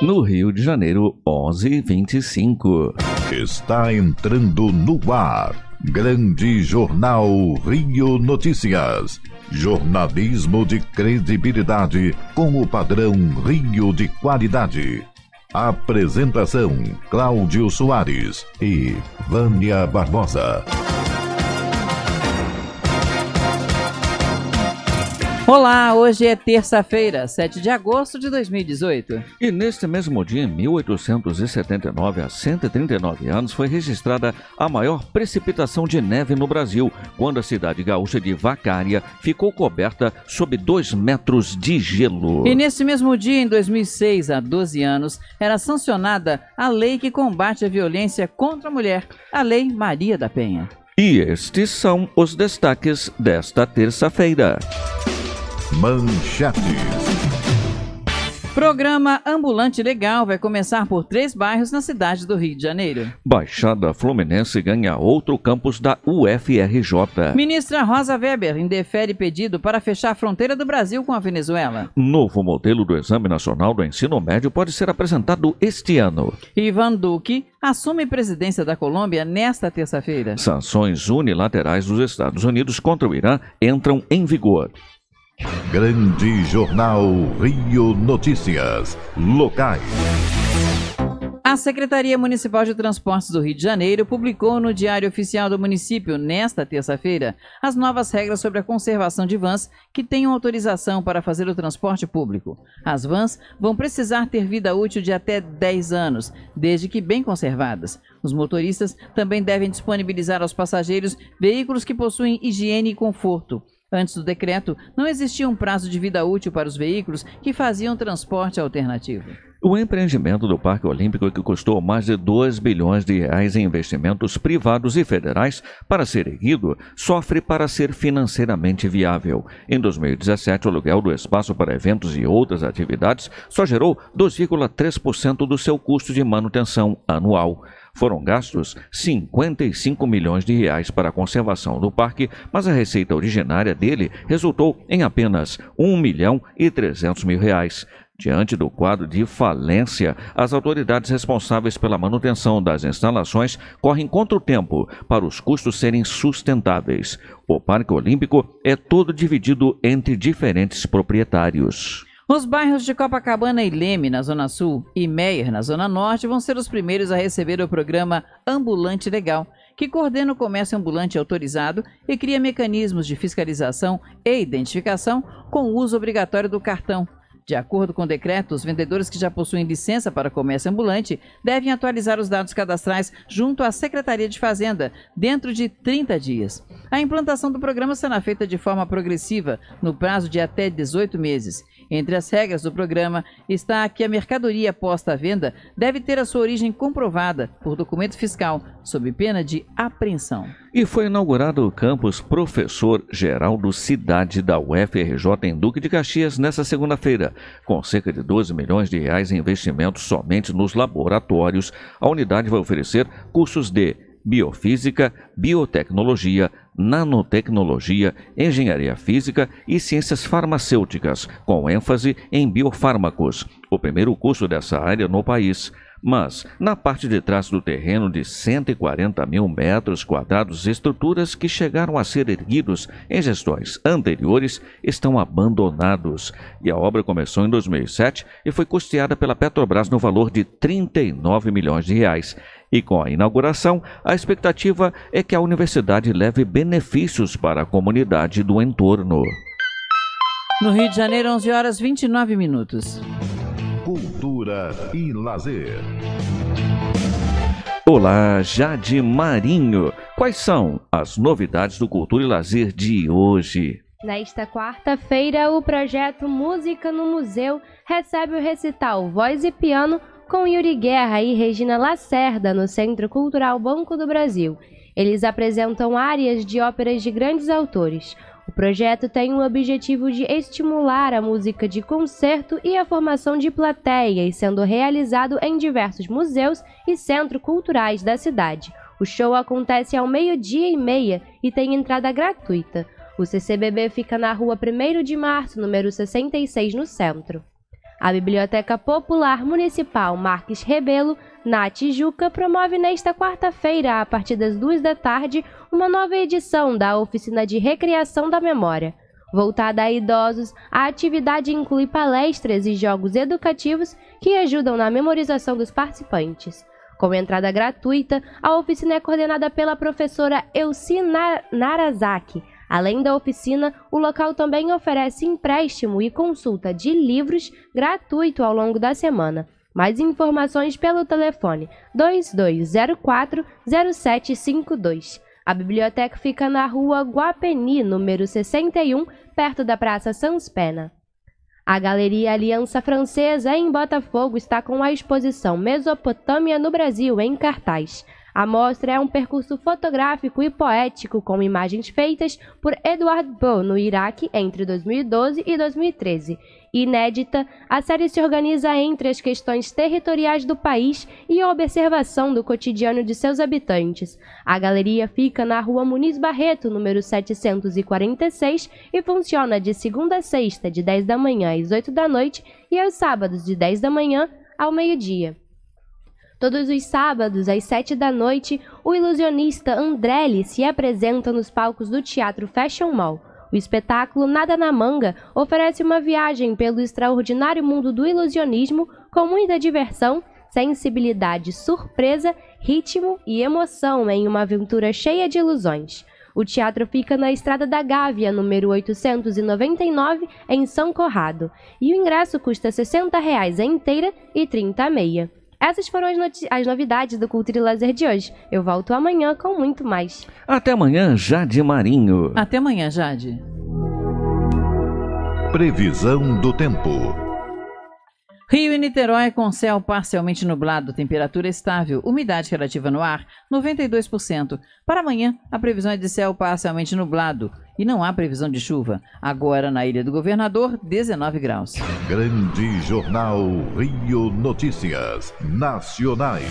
no Rio de Janeiro 1125. Está entrando no ar. Grande Jornal Rio Notícias. Jornalismo de credibilidade com o padrão Rio de qualidade. Apresentação: Cláudio Soares e Vânia Barbosa. Olá, hoje é terça-feira, 7 de agosto de 2018. E neste mesmo dia, em 1879, há 139 anos, foi registrada a maior precipitação de neve no Brasil, quando a cidade gaúcha de Vacária ficou coberta sob 2 metros de gelo. E neste mesmo dia, em 2006, há 12 anos, era sancionada a lei que combate a violência contra a mulher, a Lei Maria da Penha. E estes são os destaques desta terça-feira. Manchetes. Programa Ambulante Legal vai começar por três bairros na cidade do Rio de Janeiro. Baixada Fluminense ganha outro campus da UFRJ. Ministra Rosa Weber indefere pedido para fechar a fronteira do Brasil com a Venezuela. Novo modelo do Exame Nacional do Ensino Médio pode ser apresentado este ano. Ivan Duque assume presidência da Colômbia nesta terça-feira. Sanções unilaterais dos Estados Unidos contra o Irã entram em vigor. Grande Jornal Rio Notícias. Locais. A Secretaria Municipal de Transportes do Rio de Janeiro publicou no Diário Oficial do Município, nesta terça-feira, as novas regras sobre a conservação de vans que tenham autorização para fazer o transporte público. As vans vão precisar ter vida útil de até 10 anos, desde que bem conservadas. Os motoristas também devem disponibilizar aos passageiros veículos que possuem higiene e conforto. Antes do decreto, não existia um prazo de vida útil para os veículos que faziam transporte alternativo. O empreendimento do Parque Olímpico, é que custou mais de 2 bilhões de reais em investimentos privados e federais para ser erguido, sofre para ser financeiramente viável. Em 2017, o aluguel do espaço para eventos e outras atividades só gerou 2,3% do seu custo de manutenção anual. Foram gastos 55 milhões de reais para a conservação do parque, mas a receita originária dele resultou em apenas 1 milhão e 300 mil reais. Diante do quadro de falência, as autoridades responsáveis pela manutenção das instalações correm contra o tempo para os custos serem sustentáveis. O Parque Olímpico é todo dividido entre diferentes proprietários. Os bairros de Copacabana e Leme, na Zona Sul, e Meier, na Zona Norte, vão ser os primeiros a receber o programa Ambulante Legal, que coordena o comércio ambulante autorizado e cria mecanismos de fiscalização e identificação com o uso obrigatório do cartão, de acordo com o decreto, os vendedores que já possuem licença para comércio ambulante devem atualizar os dados cadastrais junto à Secretaria de Fazenda dentro de 30 dias. A implantação do programa será feita de forma progressiva, no prazo de até 18 meses. Entre as regras do programa está que a mercadoria posta à venda deve ter a sua origem comprovada por documento fiscal, sob pena de apreensão e foi inaugurado o campus Professor Geraldo Cidade da UFRJ em Duque de Caxias nesta segunda-feira. Com cerca de 12 milhões de reais em investimentos somente nos laboratórios, a unidade vai oferecer cursos de biofísica, biotecnologia, nanotecnologia, engenharia física e ciências farmacêuticas, com ênfase em biofármacos, o primeiro curso dessa área no país. Mas, na parte de trás do terreno de 140 mil metros quadrados, estruturas que chegaram a ser erguidos em gestões anteriores estão abandonados. E a obra começou em 2007 e foi custeada pela Petrobras no valor de 39 milhões de reais. E com a inauguração, a expectativa é que a universidade leve benefícios para a comunidade do entorno. No Rio de Janeiro, 11 horas 29 minutos cultura e lazer. Olá, Jade Marinho. Quais são as novidades do Cultura e Lazer de hoje? Nesta quarta-feira, o projeto Música no Museu recebe o recital Voz e Piano com Yuri Guerra e Regina Lacerda no Centro Cultural Banco do Brasil. Eles apresentam áreas de óperas de grandes autores. O projeto tem o objetivo de estimular a música de concerto e a formação de plateias, sendo realizado em diversos museus e centros culturais da cidade. O show acontece ao meio-dia e meia e tem entrada gratuita. O CCBB fica na rua 1 de Março, número 66, no centro. A Biblioteca Popular Municipal Marques Rebelo, na Tijuca, promove nesta quarta-feira, a partir das duas da tarde, uma nova edição da Oficina de Recreação da Memória. Voltada a idosos, a atividade inclui palestras e jogos educativos que ajudam na memorização dos participantes. Com entrada gratuita, a oficina é coordenada pela professora Elci Narazaki, Além da oficina, o local também oferece empréstimo e consulta de livros gratuito ao longo da semana. Mais informações pelo telefone 2204 0752. A biblioteca fica na rua Guapeni, número 61, perto da Praça Sans Pena. A Galeria Aliança Francesa em Botafogo está com a exposição Mesopotâmia no Brasil em cartaz. A mostra é um percurso fotográfico e poético com imagens feitas por Edward Bow no Iraque entre 2012 e 2013. Inédita, a série se organiza entre as questões territoriais do país e a observação do cotidiano de seus habitantes. A galeria fica na rua Muniz Barreto, número 746, e funciona de segunda a sexta, de 10 da manhã às 8 da noite, e aos sábados, de 10 da manhã ao meio-dia. Todos os sábados, às 7 da noite, o ilusionista Andrelli se apresenta nos palcos do Teatro Fashion Mall. O espetáculo Nada na Manga oferece uma viagem pelo extraordinário mundo do ilusionismo com muita diversão, sensibilidade, surpresa, ritmo e emoção em uma aventura cheia de ilusões. O teatro fica na Estrada da Gávea, número 899, em São Corrado, e o ingresso custa R$ 60 inteira e R$ 30 meia. Essas foram as, as novidades do Cultura e de hoje. Eu volto amanhã com muito mais. Até amanhã, Jade Marinho. Até amanhã, Jade. Previsão do tempo. Rio e Niterói com céu parcialmente nublado, temperatura estável, umidade relativa no ar 92%. Para amanhã, a previsão é de céu parcialmente nublado e não há previsão de chuva. Agora na Ilha do Governador, 19 graus. Grande Jornal Rio Notícias Nacionais.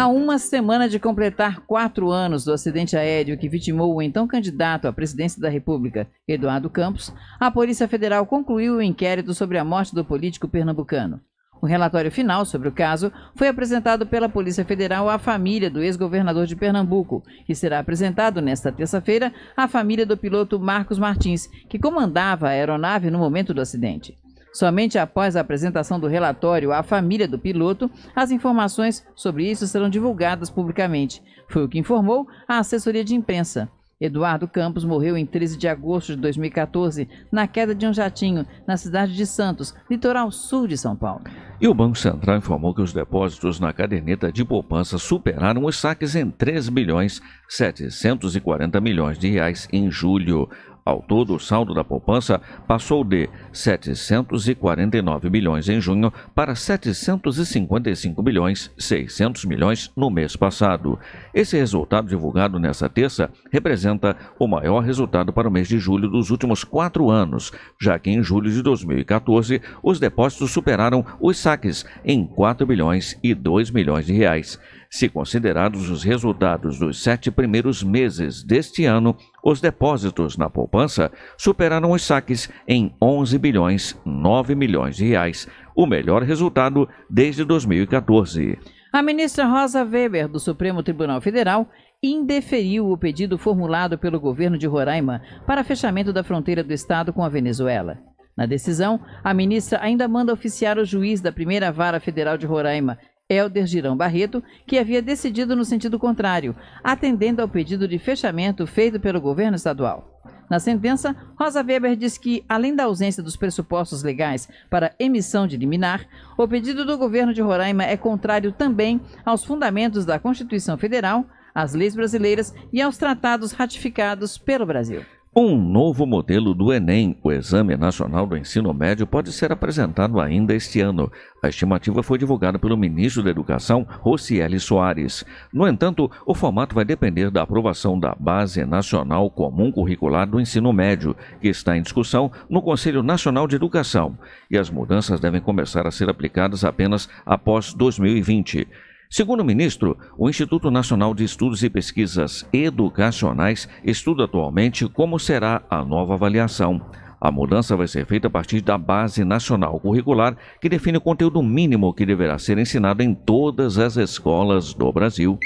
Há uma semana de completar quatro anos do acidente aéreo que vitimou o então candidato à presidência da República, Eduardo Campos, a Polícia Federal concluiu o inquérito sobre a morte do político pernambucano. O relatório final sobre o caso foi apresentado pela Polícia Federal à família do ex-governador de Pernambuco e será apresentado nesta terça-feira à família do piloto Marcos Martins, que comandava a aeronave no momento do acidente. Somente após a apresentação do relatório à família do piloto, as informações sobre isso serão divulgadas publicamente. Foi o que informou a assessoria de imprensa. Eduardo Campos morreu em 13 de agosto de 2014 na queda de um jatinho na cidade de Santos, litoral sul de São Paulo. E o Banco Central informou que os depósitos na caderneta de poupança superaram os saques em 3 bilhões 740 milhões de reais em julho. Ao todo, o saldo da poupança passou de 749 bilhões em junho para 755 bilhões 600 milhões no mês passado. Esse resultado divulgado nesta terça representa o maior resultado para o mês de julho dos últimos quatro anos, já que em julho de 2014 os depósitos superaram os saques em 4 bilhões e 2 milhões de reais. Se considerados os resultados dos sete primeiros meses deste ano, os depósitos na poupança superaram os saques em 11 bilhões 9 milhões de reais, o melhor resultado desde 2014. A ministra Rosa Weber, do Supremo Tribunal Federal, indeferiu o pedido formulado pelo governo de Roraima para fechamento da fronteira do estado com a Venezuela. Na decisão, a ministra ainda manda oficiar o juiz da primeira vara federal de Roraima, Helder Girão Barreto, que havia decidido no sentido contrário, atendendo ao pedido de fechamento feito pelo governo estadual. Na sentença, Rosa Weber diz que, além da ausência dos pressupostos legais para emissão de liminar, o pedido do governo de Roraima é contrário também aos fundamentos da Constituição Federal, às leis brasileiras e aos tratados ratificados pelo Brasil. Com um novo modelo do Enem, o Exame Nacional do Ensino Médio pode ser apresentado ainda este ano. A estimativa foi divulgada pelo ministro da Educação, Rocieli Soares. No entanto, o formato vai depender da aprovação da Base Nacional Comum Curricular do Ensino Médio, que está em discussão no Conselho Nacional de Educação. E as mudanças devem começar a ser aplicadas apenas após 2020. Segundo o ministro, o Instituto Nacional de Estudos e Pesquisas Educacionais estuda atualmente como será a nova avaliação. A mudança vai ser feita a partir da Base Nacional Curricular, que define o conteúdo mínimo que deverá ser ensinado em todas as escolas do Brasil.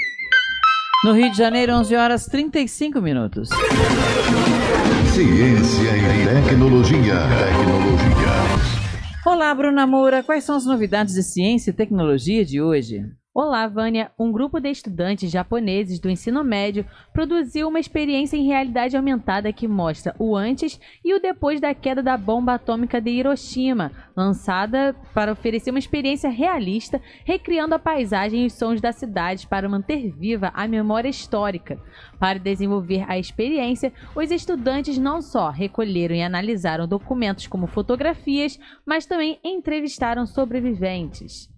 No Rio de Janeiro, 11 horas 35 minutos. Ciência e tecnologia. Tecnologia. Olá, Bruna Moura. Quais são as novidades de ciência e tecnologia de hoje? Olá, Vânia. Um grupo de estudantes japoneses do ensino médio produziu uma experiência em realidade aumentada que mostra o antes e o depois da queda da bomba atômica de Hiroshima, lançada para oferecer uma experiência realista, recriando a paisagem e os sons da cidade para manter viva a memória histórica. Para desenvolver a experiência, os estudantes não só recolheram e analisaram documentos como fotografias, mas também entrevistaram sobreviventes.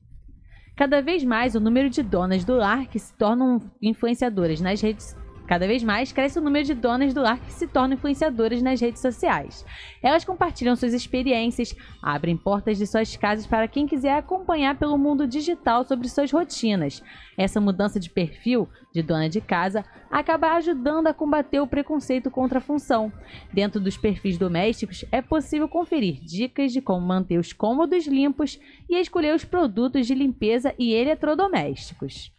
Cada vez mais, o número de donas do lar que se tornam influenciadoras nas redes Cada vez mais cresce o número de donas do lar que se tornam influenciadoras nas redes sociais. Elas compartilham suas experiências, abrem portas de suas casas para quem quiser acompanhar pelo mundo digital sobre suas rotinas. Essa mudança de perfil de dona de casa acaba ajudando a combater o preconceito contra a função. Dentro dos perfis domésticos, é possível conferir dicas de como manter os cômodos limpos e escolher os produtos de limpeza e eletrodomésticos.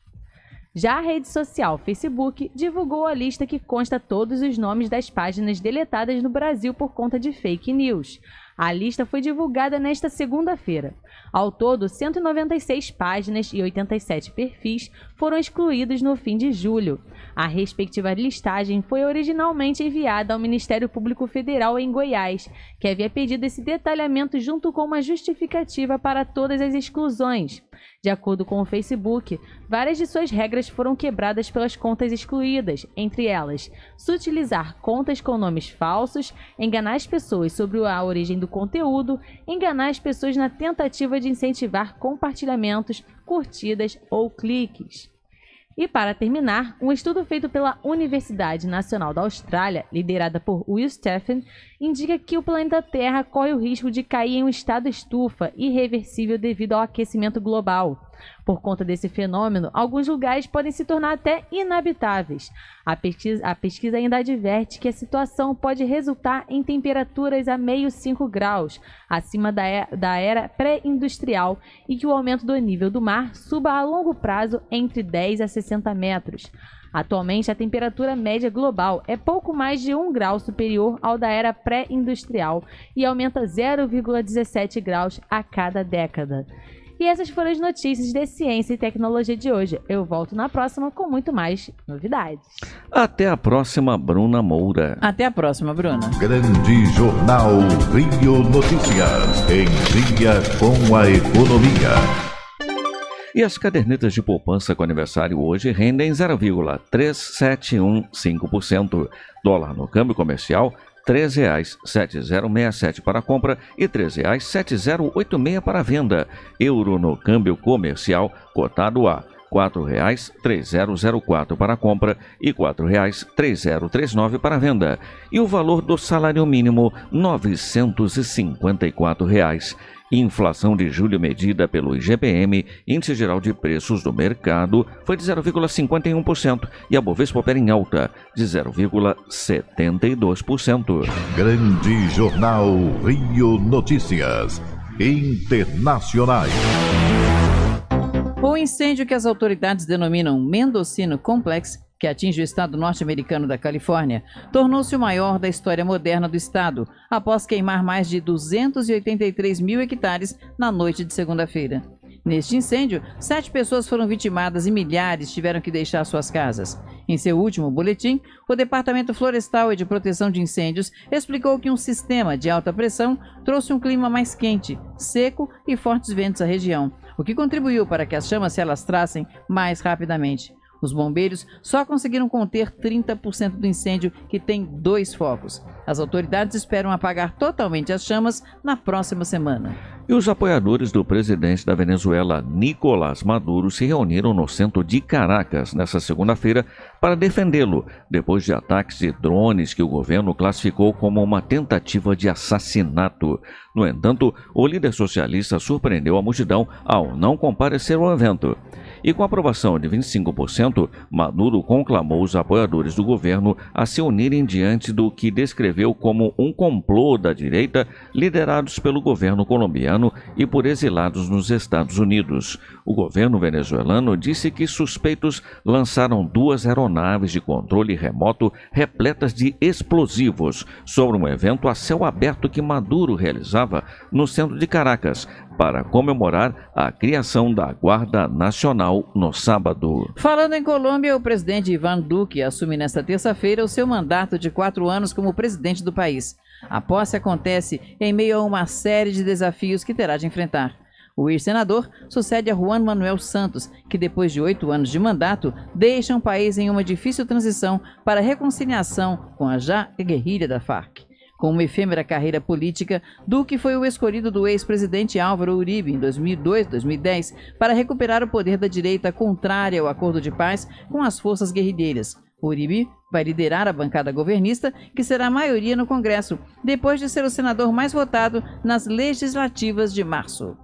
Já a rede social Facebook divulgou a lista que consta todos os nomes das páginas deletadas no Brasil por conta de fake news. A lista foi divulgada nesta segunda-feira. Ao todo, 196 páginas e 87 perfis foram excluídos no fim de julho. A respectiva listagem foi originalmente enviada ao Ministério Público Federal em Goiás, que havia pedido esse detalhamento junto com uma justificativa para todas as exclusões. De acordo com o Facebook, várias de suas regras foram quebradas pelas contas excluídas, entre elas, sutilizar contas com nomes falsos, enganar as pessoas sobre a origem do conteúdo, enganar as pessoas na tentativa de pode incentivar compartilhamentos, curtidas ou cliques. E para terminar, um estudo feito pela Universidade Nacional da Austrália, liderada por Will Steffen, indica que o planeta Terra corre o risco de cair em um estado estufa irreversível devido ao aquecimento global. Por conta desse fenômeno, alguns lugares podem se tornar até inabitáveis. A pesquisa, a pesquisa ainda adverte que a situação pode resultar em temperaturas a meio 5 graus, acima da, da era pré-industrial, e que o aumento do nível do mar suba a longo prazo entre 10 a 60 metros. Atualmente, a temperatura média global é pouco mais de 1 grau superior ao da era pré-industrial e aumenta 0,17 graus a cada década. E essas foram as notícias de ciência e tecnologia de hoje. Eu volto na próxima com muito mais novidades. Até a próxima, Bruna Moura. Até a próxima, Bruna. Grande Jornal Rio Notícias, em dia com a economia. E as cadernetas de poupança com aniversário hoje rendem 0,3715%. Dólar no câmbio comercial R$ 13,7067 para compra e R$ 13,7086 para venda. Euro no câmbio comercial cotado a R$ 4,3004 para compra e R$ 4,3039 para venda. E o valor do salário mínimo R$ 954. Reais. Inflação de julho medida pelo IGPM, Índice Geral de Preços do Mercado, foi de 0,51% e a Bovespa opera em alta de 0,72%. Grande Jornal Rio Notícias Internacionais. O incêndio que as autoridades denominam Mendocino Complex que atinge o estado norte-americano da Califórnia, tornou-se o maior da história moderna do estado, após queimar mais de 283 mil hectares na noite de segunda-feira. Neste incêndio, sete pessoas foram vitimadas e milhares tiveram que deixar suas casas. Em seu último boletim, o Departamento Florestal e de Proteção de Incêndios explicou que um sistema de alta pressão trouxe um clima mais quente, seco e fortes ventos à região, o que contribuiu para que as chamas se alastrassem mais rapidamente. Os bombeiros só conseguiram conter 30% do incêndio, que tem dois focos. As autoridades esperam apagar totalmente as chamas na próxima semana. E os apoiadores do presidente da Venezuela, Nicolás Maduro, se reuniram no centro de Caracas nesta segunda-feira para defendê-lo, depois de ataques de drones que o governo classificou como uma tentativa de assassinato. No entanto, o líder socialista surpreendeu a multidão ao não comparecer ao evento. E com aprovação de 25%, Maduro conclamou os apoiadores do governo a se unirem diante do que descreveu como um complô da direita liderados pelo governo colombiano e por exilados nos Estados Unidos. O governo venezuelano disse que suspeitos lançaram duas aeronaves de controle remoto repletas de explosivos sobre um evento a céu aberto que Maduro realizava no centro de Caracas, para comemorar a criação da Guarda Nacional no sábado. Falando em Colômbia, o presidente Ivan Duque assume nesta terça-feira o seu mandato de quatro anos como presidente do país. A posse acontece em meio a uma série de desafios que terá de enfrentar. O ex-senador sucede a Juan Manuel Santos, que depois de oito anos de mandato, deixa o um país em uma difícil transição para a reconciliação com a já guerrilha da Farc. Com uma efêmera carreira política, Duque foi o escolhido do ex-presidente Álvaro Uribe em 2002-2010 para recuperar o poder da direita contrária ao acordo de paz com as forças guerrilheiras. Uribe vai liderar a bancada governista, que será a maioria no Congresso, depois de ser o senador mais votado nas legislativas de março.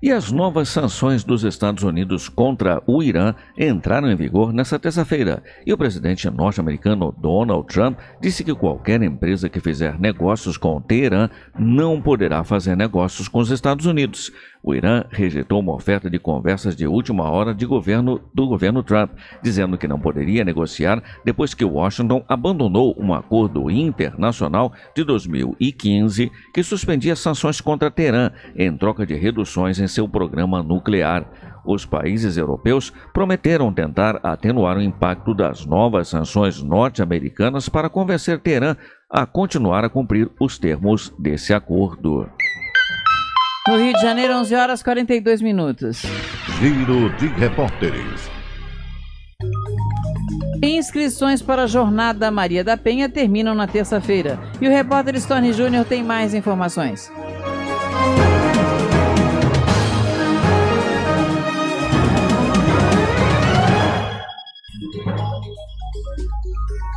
E as novas sanções dos Estados Unidos contra o Irã entraram em vigor nesta terça-feira. E o presidente norte-americano Donald Trump disse que qualquer empresa que fizer negócios com o Teherã não poderá fazer negócios com os Estados Unidos o Irã rejeitou uma oferta de conversas de última hora de governo do governo Trump, dizendo que não poderia negociar depois que Washington abandonou um acordo internacional de 2015 que suspendia sanções contra Teerã em troca de reduções em seu programa nuclear os países europeus prometeram tentar atenuar o impacto das novas sanções norte-americanas para convencer Teerã a continuar a cumprir os termos desse acordo. No Rio de Janeiro, 11 horas 42 minutos. Giro de repórteres. Inscrições para a Jornada Maria da Penha terminam na terça-feira. E o repórter Stone Júnior tem mais informações.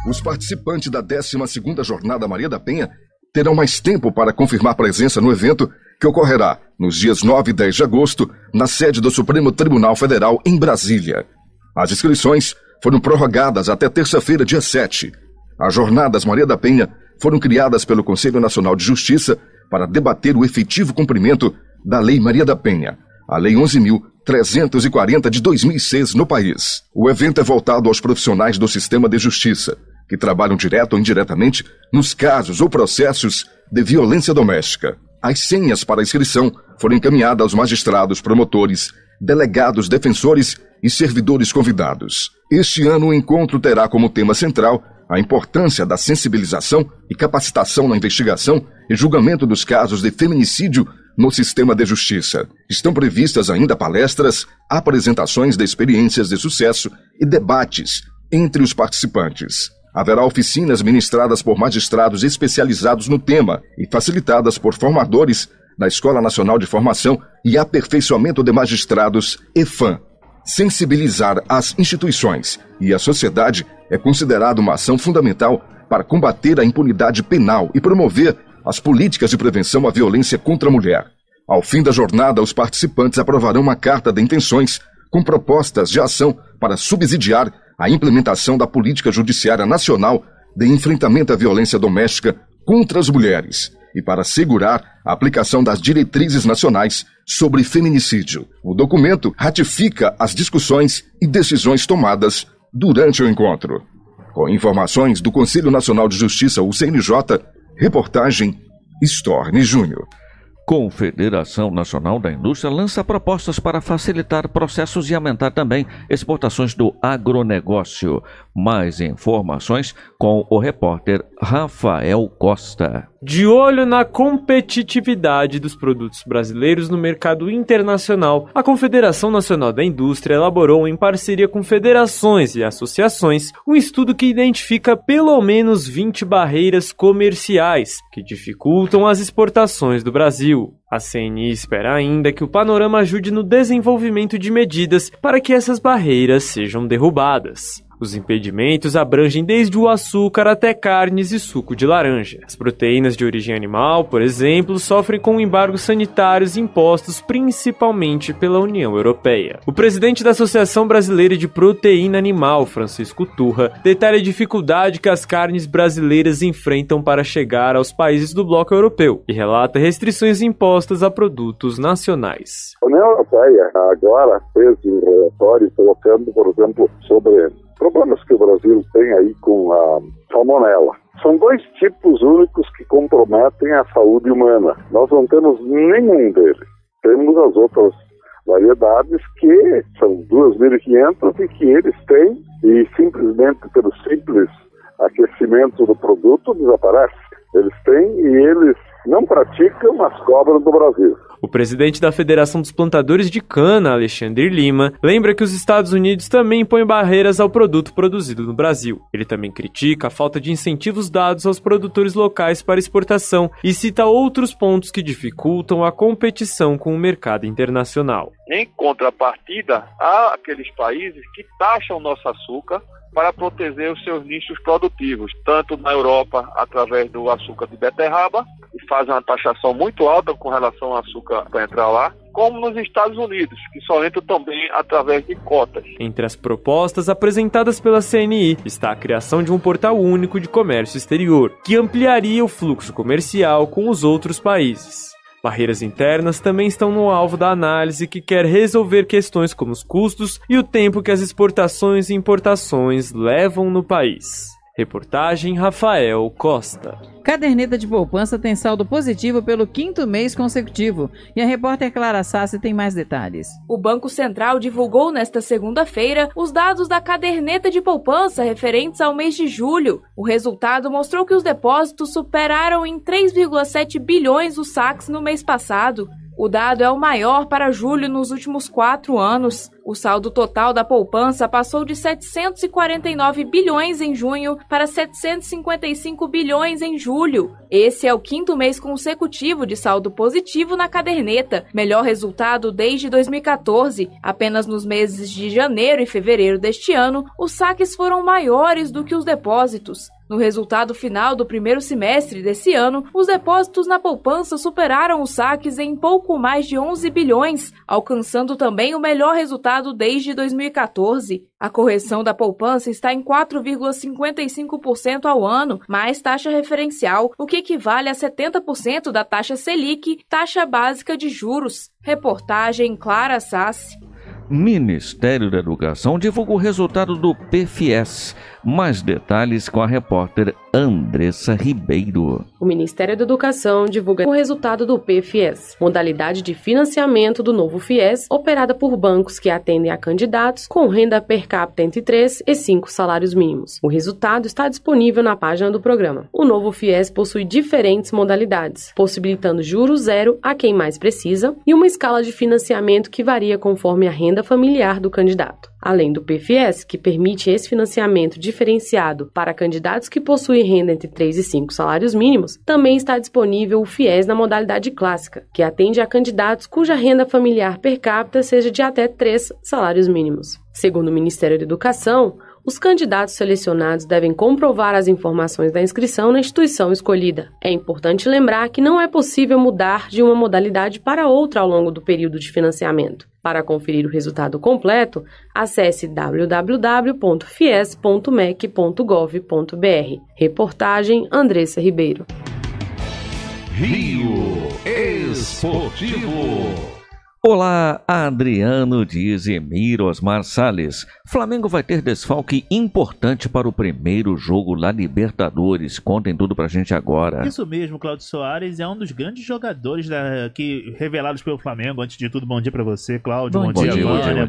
Os participantes da 12ª Jornada Maria da Penha terão mais tempo para confirmar presença no evento que ocorrerá nos dias 9 e 10 de agosto na sede do Supremo Tribunal Federal em Brasília. As inscrições foram prorrogadas até terça-feira, dia 7. As jornadas Maria da Penha foram criadas pelo Conselho Nacional de Justiça para debater o efetivo cumprimento da Lei Maria da Penha, a Lei 11.340 de 2006 no país. O evento é voltado aos profissionais do sistema de justiça, que trabalham direto ou indiretamente nos casos ou processos de violência doméstica. As senhas para inscrição foram encaminhadas aos magistrados, promotores, delegados, defensores e servidores convidados. Este ano, o encontro terá como tema central a importância da sensibilização e capacitação na investigação e julgamento dos casos de feminicídio no sistema de justiça. Estão previstas ainda palestras, apresentações de experiências de sucesso e debates entre os participantes. Haverá oficinas ministradas por magistrados especializados no tema e facilitadas por formadores na Escola Nacional de Formação e Aperfeiçoamento de Magistrados, EFAM. Sensibilizar as instituições e a sociedade é considerado uma ação fundamental para combater a impunidade penal e promover as políticas de prevenção à violência contra a mulher. Ao fim da jornada, os participantes aprovarão uma carta de intenções com propostas de ação para subsidiar a implementação da Política Judiciária Nacional de Enfrentamento à Violência Doméstica contra as Mulheres e para assegurar a aplicação das diretrizes nacionais sobre feminicídio. O documento ratifica as discussões e decisões tomadas durante o encontro. Com informações do Conselho Nacional de Justiça, o CNJ, reportagem Storni Júnior. Confederação Nacional da Indústria lança propostas para facilitar processos e aumentar também exportações do agronegócio. Mais informações com o repórter Rafael Costa. De olho na competitividade dos produtos brasileiros no mercado internacional, a Confederação Nacional da Indústria elaborou, em parceria com federações e associações, um estudo que identifica pelo menos 20 barreiras comerciais que dificultam as exportações do Brasil. A CNI espera ainda que o panorama ajude no desenvolvimento de medidas para que essas barreiras sejam derrubadas. Os impedimentos abrangem desde o açúcar até carnes e suco de laranja. As proteínas de origem animal, por exemplo, sofrem com embargos sanitários impostos principalmente pela União Europeia. O presidente da Associação Brasileira de Proteína Animal, Francisco Turra, detalha a dificuldade que as carnes brasileiras enfrentam para chegar aos países do bloco europeu e relata restrições impostas a produtos nacionais. A União Europeia agora fez um relatório colocando, por exemplo, sobre problemas que o Brasil tem aí com a salmonela. São dois tipos únicos que comprometem a saúde humana. Nós não temos nenhum deles. Temos as outras variedades que são 2.500 e que eles têm e simplesmente pelo simples aquecimento do produto desaparece. Eles têm e eles não praticam as cobras do Brasil. O presidente da Federação dos Plantadores de Cana, Alexandre Lima, lembra que os Estados Unidos também impõem barreiras ao produto produzido no Brasil. Ele também critica a falta de incentivos dados aos produtores locais para exportação e cita outros pontos que dificultam a competição com o mercado internacional. Em contrapartida, há aqueles países que taxam nosso açúcar para proteger os seus nichos produtivos, tanto na Europa através do açúcar de beterraba, que faz uma taxação muito alta com relação ao açúcar para entrar lá, como nos Estados Unidos, que só entra também através de cotas. Entre as propostas apresentadas pela CNI está a criação de um portal único de comércio exterior, que ampliaria o fluxo comercial com os outros países. Barreiras internas também estão no alvo da análise que quer resolver questões como os custos e o tempo que as exportações e importações levam no país. Reportagem Rafael Costa. Caderneta de poupança tem saldo positivo pelo quinto mês consecutivo. E a repórter Clara Sassi tem mais detalhes. O Banco Central divulgou nesta segunda-feira os dados da caderneta de poupança referentes ao mês de julho. O resultado mostrou que os depósitos superaram em 3,7 bilhões os saques no mês passado. O dado é o maior para julho nos últimos quatro anos. O saldo total da poupança passou de 749 bilhões em junho para 755 bilhões em julho. Esse é o quinto mês consecutivo de saldo positivo na caderneta, melhor resultado desde 2014. Apenas nos meses de janeiro e fevereiro deste ano, os saques foram maiores do que os depósitos. No resultado final do primeiro semestre desse ano, os depósitos na poupança superaram os saques em pouco mais de 11 bilhões, alcançando também o melhor resultado desde 2014. A correção da poupança está em 4,55% ao ano, mais taxa referencial, o que equivale a 70% da taxa Selic, taxa básica de juros. Reportagem Clara Sassi. Ministério da Educação divulga o resultado do PFS. Mais detalhes com a repórter Andressa Ribeiro. O Ministério da Educação divulga o resultado do PFS, modalidade de financiamento do novo FIES, operada por bancos que atendem a candidatos com renda per capita entre 3 e 5 salários mínimos. O resultado está disponível na página do programa. O novo FIES possui diferentes modalidades, possibilitando juros zero a quem mais precisa e uma escala de financiamento que varia conforme a renda renda familiar do candidato. Além do PFS, que permite esse financiamento diferenciado para candidatos que possuem renda entre 3 e 5 salários mínimos, também está disponível o FIES na modalidade clássica, que atende a candidatos cuja renda familiar per capita seja de até 3 salários mínimos. Segundo o Ministério da Educação, os candidatos selecionados devem comprovar as informações da inscrição na instituição escolhida. É importante lembrar que não é possível mudar de uma modalidade para outra ao longo do período de financiamento. Para conferir o resultado completo, acesse www.fies.mec.gov.br. Reportagem Andressa Ribeiro. Rio Esportivo. Olá, Adriano diz Emir Mar Salles. Flamengo vai ter desfalque importante para o primeiro jogo lá Libertadores. Contem tudo pra gente agora. Isso mesmo, Claudio Soares é um dos grandes jogadores da, que revelados pelo Flamengo. Antes de tudo, bom dia para você, Claudio. Bom, bom, dia, dia, Vânia. Bom dia, bom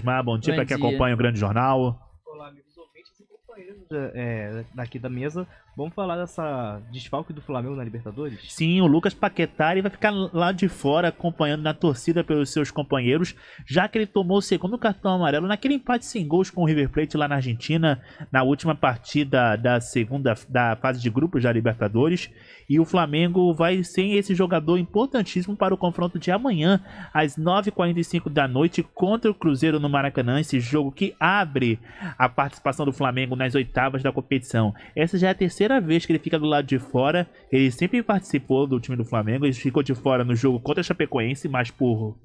dia, Bom dia para quem acompanha o Grande Jornal. Olá, amigos ouvintes e companheiros é, daqui da mesa. Vamos falar dessa desfalque do Flamengo na Libertadores? Sim, o Lucas Paquetari vai ficar lá de fora acompanhando na torcida pelos seus companheiros, já que ele tomou o segundo cartão amarelo naquele empate sem gols com o River Plate lá na Argentina, na última partida da segunda da fase de grupos da Libertadores, e o Flamengo vai sem esse jogador importantíssimo para o confronto de amanhã às 9h45 da noite contra o Cruzeiro no Maracanã, esse jogo que abre a participação do Flamengo nas oitavas da competição. Essa já é a terceira terceira vez que ele fica do lado de fora. Ele sempre participou do time do Flamengo. Ele ficou de fora no jogo contra a Chapecoense, mas por,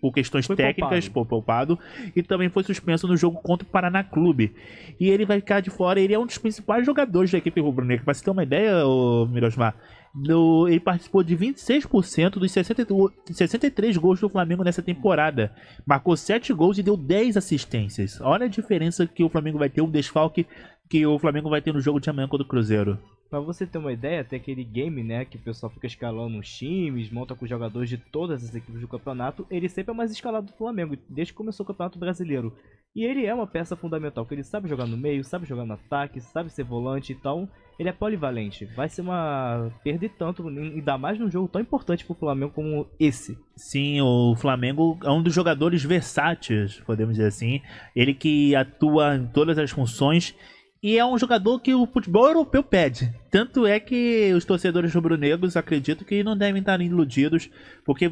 por questões foi técnicas, poupado. Por, poupado. E também foi suspenso no jogo contra o Paraná Clube. E ele vai ficar de fora. Ele é um dos principais jogadores da equipe rubro-negra. Pra você ter uma ideia, o Mirosmar, no, ele participou de 26% dos 63 gols do Flamengo nessa temporada. Marcou 7 gols e deu 10 assistências. Olha a diferença que o Flamengo vai ter um desfalque que o Flamengo vai ter no jogo de amanhã contra o Cruzeiro? Pra você ter uma ideia, tem aquele game, né, que o pessoal fica escalando os times, monta com jogadores de todas as equipes do campeonato, ele sempre é mais escalado do Flamengo, desde que começou o Campeonato Brasileiro. E ele é uma peça fundamental, porque ele sabe jogar no meio, sabe jogar no ataque, sabe ser volante, então ele é polivalente. Vai ser uma perda e tanto, ainda mais num jogo tão importante pro Flamengo como esse. Sim, o Flamengo é um dos jogadores versáteis, podemos dizer assim. Ele que atua em todas as funções e é um jogador que o futebol europeu pede. Tanto é que os torcedores rubro-negros acredito que não devem estar iludidos, porque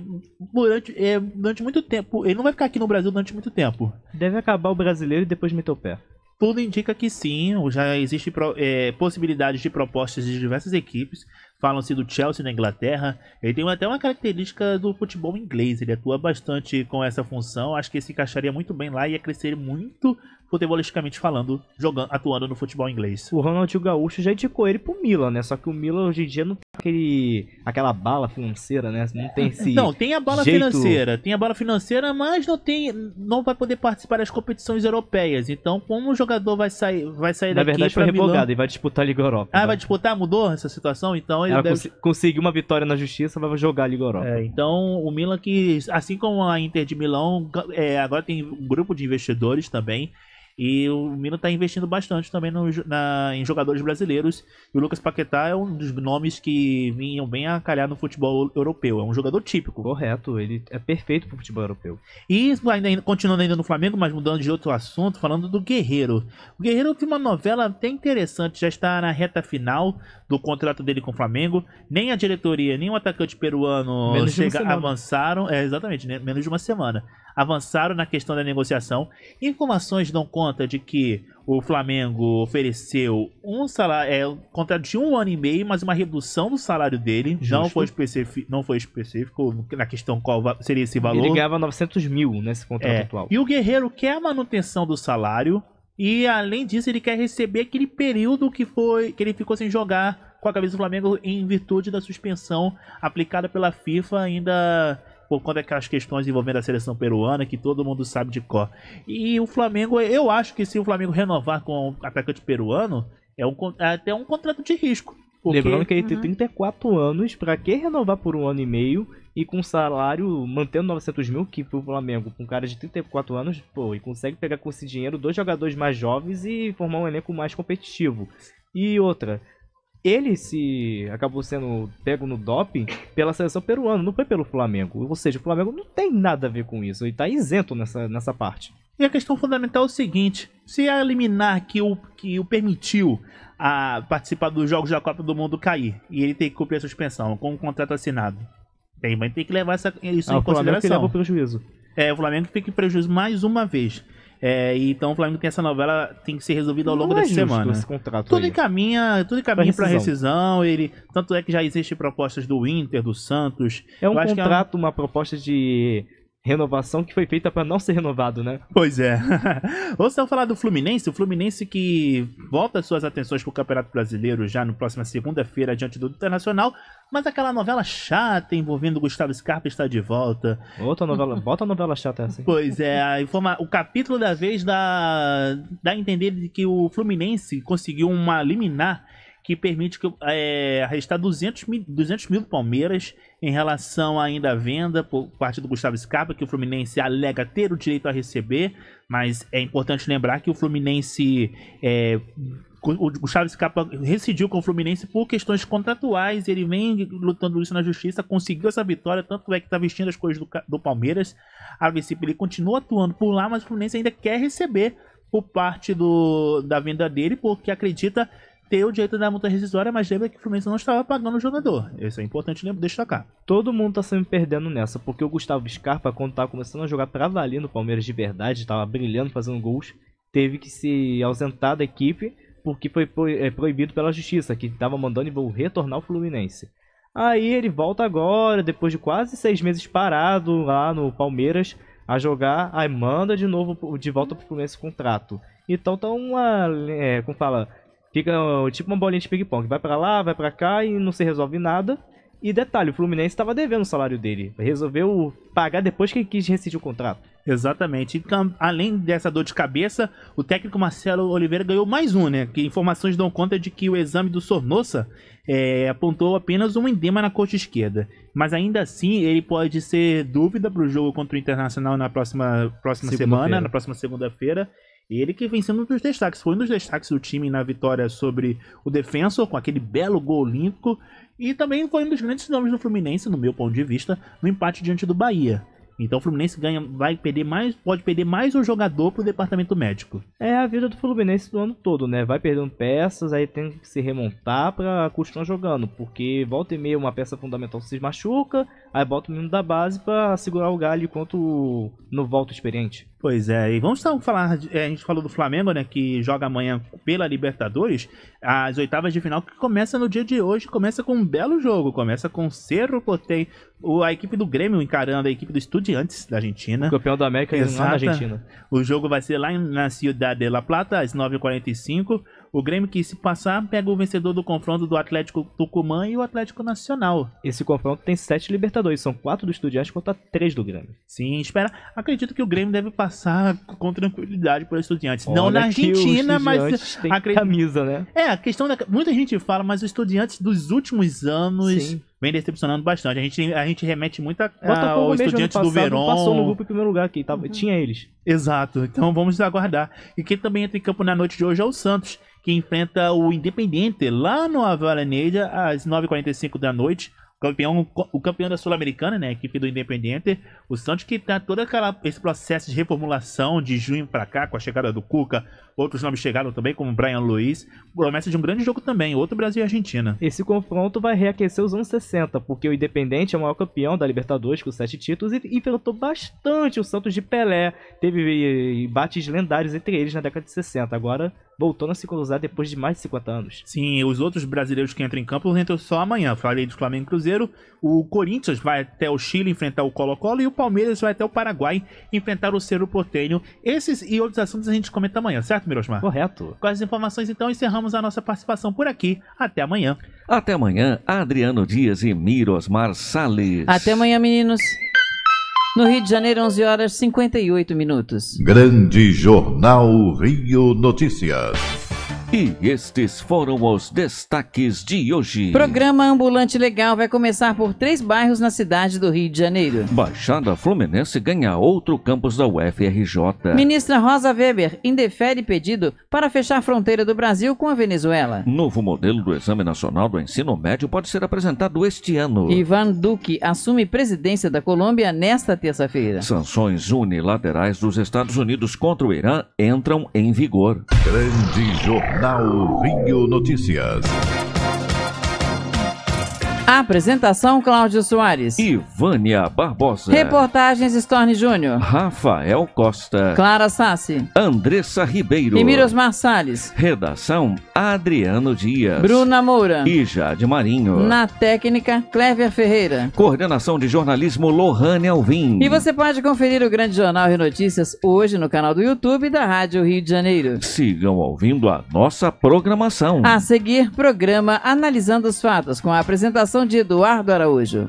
durante, é, durante muito tempo. Ele não vai ficar aqui no Brasil durante muito tempo. Deve acabar o brasileiro e depois meter o pé. Tudo indica que sim, já existem é, possibilidades de propostas de diversas equipes. Falam-se do Chelsea na Inglaterra. Ele tem até uma característica do futebol inglês. Ele atua bastante com essa função. Acho que se encaixaria muito bem lá e ia crescer muito futebolisticamente falando, jogando, atuando no futebol inglês. O Ronaldinho Gaúcho já indicou ele pro Milan, né? Só que o Milan hoje em dia não tem aquele, aquela bala financeira, né? Não tem esse. Não, tem a bala jeito... financeira, tem a bala financeira, mas não tem, não vai poder participar das competições europeias. Então, como o jogador vai sair, vai sair Na daqui verdade, foi rebogado e vai disputar a Liga Europa. Ah, né? vai disputar? Mudou essa situação? Então ele Ela conseguiu uma vitória na justiça, vai jogar a Liga Europa. É, então o Milan que, assim como a Inter de Milão, é, agora tem um grupo de investidores também e o Mino está investindo bastante também no, na, em jogadores brasileiros. E o Lucas Paquetá é um dos nomes que vinham bem a calhar no futebol europeu. É um jogador típico. Correto, ele é perfeito para o futebol europeu. E ainda, continuando ainda no Flamengo, mas mudando de outro assunto, falando do Guerreiro. O Guerreiro tem uma novela até interessante, já está na reta final do contrato dele com o Flamengo. Nem a diretoria, nem o atacante peruano chega, avançaram. É, exatamente, né? menos de uma semana avançaram na questão da negociação. Informações dão conta de que o Flamengo ofereceu um salário, é, contrato de um ano e meio, mas uma redução do salário dele. Não foi, específico, não foi específico na questão qual seria esse valor. Ele ganhava 900 mil nesse contrato é. atual. E o Guerreiro quer a manutenção do salário. E além disso, ele quer receber aquele período que foi que ele ficou sem jogar com a cabeça do Flamengo em virtude da suspensão aplicada pela FIFA ainda por conta daquelas questões envolvendo a seleção peruana que todo mundo sabe de cor. E o Flamengo, eu acho que se o Flamengo renovar com o atacante peruano, é, um, é até um contrato de risco. Porque... Lembrando que ele uhum. tem 34 anos, para que renovar por um ano e meio e com salário mantendo 900 mil, que pro Flamengo, com um cara de 34 anos, pô, e consegue pegar com esse dinheiro dois jogadores mais jovens e formar um elenco mais competitivo. E outra, ele se acabou sendo pego no doping pela seleção peruana, não foi pelo Flamengo. Ou seja, o Flamengo não tem nada a ver com isso, ele está isento nessa, nessa parte. E a questão fundamental é o seguinte: se a eliminar que o, que o permitiu a participar dos jogos da Copa do Mundo cair e ele tem que cumprir a suspensão com um contrato assinado, tem, vai ter que levar essa, isso ah, em o consideração. Flamengo que leva o prejuízo. É, o Flamengo fica em prejuízo mais uma vez. É, então o Flamengo tem essa novela, tem que ser resolvida ao longo não dessa é semana. tudo aí. encaminha, tudo encaminha para rescisão. Ele, tanto é que já existem propostas do Inter, do Santos. É um é contrato, uma proposta de renovação que foi feita para não ser renovado, né? Pois é. Ou se eu falar do Fluminense, o Fluminense que volta suas atenções para o Campeonato Brasileiro já no próxima segunda-feira diante do Internacional, mas aquela novela chata envolvendo Gustavo Scarpa está de volta. Outra novela, volta a novela chata essa. Hein? Pois é, a informa, o capítulo da vez dá, dá a entender de que o Fluminense conseguiu uma liminar que permite que é, restar 200 mil, 200 mil do Palmeiras em relação ainda à venda por parte do Gustavo Scarpa, que o Fluminense alega ter o direito a receber, mas é importante lembrar que o Fluminense é, o Gustavo Scarpa recidiu com o Fluminense por questões contratuais, ele vem lutando isso na justiça, conseguiu essa vitória, tanto é que está vestindo as coisas do, do Palmeiras. A princípio ele continua atuando por lá, mas o Fluminense ainda quer receber por parte do, da venda dele, porque acredita ter o direito da multa rescisória, mas lembra que o Fluminense não estava pagando o jogador. Isso é importante destacar. Todo mundo tá sempre perdendo nessa, porque o Gustavo Scarpa, quando tava começando a jogar pra valer no Palmeiras de verdade, tava brilhando, fazendo gols, teve que se ausentar da equipe porque foi é, proibido pela justiça, que tava mandando e vou retornar ao Fluminense. Aí ele volta agora, depois de quase seis meses parado lá no Palmeiras, a jogar, aí manda de novo de volta pro Fluminense o contrato. Então tá uma. É, como fala? Fica uh, tipo uma bolinha de ping-pong. Vai para lá, vai para cá e não se resolve nada. E detalhe, o Fluminense estava devendo o salário dele. Resolveu pagar depois que ele quis rescindir o contrato. Exatamente. Então, além dessa dor de cabeça, o técnico Marcelo Oliveira ganhou mais um, né? Que informações dão conta de que o exame do Sornossa é, apontou apenas um endema na coxa esquerda. Mas ainda assim, ele pode ser dúvida para o jogo contra o Internacional na próxima, próxima semana, na próxima segunda-feira. Ele que vem sendo um dos destaques, foi um dos destaques do time na vitória sobre o Defensor, com aquele belo gol olímpico, e também foi um dos grandes nomes do Fluminense, no meu ponto de vista, no empate diante do Bahia. Então o Fluminense ganha, vai perder mais, pode perder mais um jogador para o departamento médico. É a vida do Fluminense do ano todo, né? Vai perdendo peças, aí tem que se remontar para continuar jogando, porque volta e meia uma peça fundamental se machuca, aí volta o menino da base para segurar o galho enquanto não volta experiente. Pois é, e vamos então falar. É, a gente falou do Flamengo, né? Que joga amanhã pela Libertadores. As oitavas de final que começa no dia de hoje, começa com um belo jogo. Começa com Cerro o a equipe do Grêmio encarando a equipe do Estudiantes da Argentina. O campeão da América e lá na Argentina. O jogo vai ser lá na Ciudad de La Plata, às 9h45. O Grêmio que se passar pega o vencedor do confronto do Atlético Tucumã e o Atlético Nacional. Esse confronto tem sete Libertadores, são quatro do Estudiantes contra três do Grêmio. Sim, espera. Acredito que o Grêmio deve passar com tranquilidade para Estudiantes. Olha Não na Argentina, mas tem acredito... camisa, né? É, a questão da muita gente fala, mas os Estudiantes dos últimos anos Sim vem decepcionando bastante. A gente, a gente remete muito a, estudantes é, ao Estudiantes do Verão. passou no grupo em primeiro lugar aqui, tava, uhum. tinha eles. Exato, então vamos aguardar. E quem também entra em campo na noite de hoje é o Santos, que enfrenta o Independente lá no Avalaneja às 9h45 da noite campeão, o campeão da Sul-Americana, né? A equipe do Independiente. O Santos que tá todo aquela, esse processo de reformulação de junho para cá, com a chegada do Cuca. Outros nomes chegaram também, como Brian Luiz. Promessa de um grande jogo também, outro Brasil e Argentina. Esse confronto vai reaquecer os anos 60, porque o Independente é o maior campeão da Libertadores, com sete títulos, e enfrentou bastante o Santos de Pelé. Teve eh, bates lendários entre eles na década de 60. Agora Voltou a se cruzar depois de mais de 50 anos. Sim, os outros brasileiros que entram em campo entram só amanhã. Falei do Flamengo e Cruzeiro. O Corinthians vai até o Chile enfrentar o Colo-Colo e o Palmeiras vai até o Paraguai enfrentar o Cerro Porteño. Esses e outros assuntos a gente comenta amanhã, certo, Mirosmar? Correto. Com as informações, então, encerramos a nossa participação por aqui. Até amanhã. Até amanhã, Adriano Dias e Mirosmar Salles. Até amanhã, meninos. No Rio de Janeiro, 11 horas e 58 minutos. Grande Jornal Rio Notícias. E estes foram os destaques de hoje. Programa Ambulante Legal vai começar por três bairros na cidade do Rio de Janeiro. Baixada Fluminense ganha outro campus da UFRJ. Ministra Rosa Weber indefere pedido para fechar fronteira do Brasil com a Venezuela. Novo modelo do Exame Nacional do Ensino Médio pode ser apresentado este ano. Ivan Duque assume presidência da Colômbia nesta terça-feira. Sanções unilaterais dos Estados Unidos contra o Irã entram em vigor. Grande jogo. Jornal Rio Notícias. Apresentação Cláudio Soares. Ivânia Barbosa. Reportagens Storni Júnior. Rafael Costa. Clara Sassi. Andressa Ribeiro. Emílios Marçales. Redação Adriano Dias. Bruna Moura. E Jade Marinho. Na técnica Clever Ferreira. Coordenação de jornalismo Lohane Alvim. E você pode conferir o Grande Jornal e Notícias hoje no canal do YouTube da Rádio Rio de Janeiro. Sigam ouvindo a nossa programação. A seguir, programa Analisando os Fatos com a apresentação de Eduardo Araújo.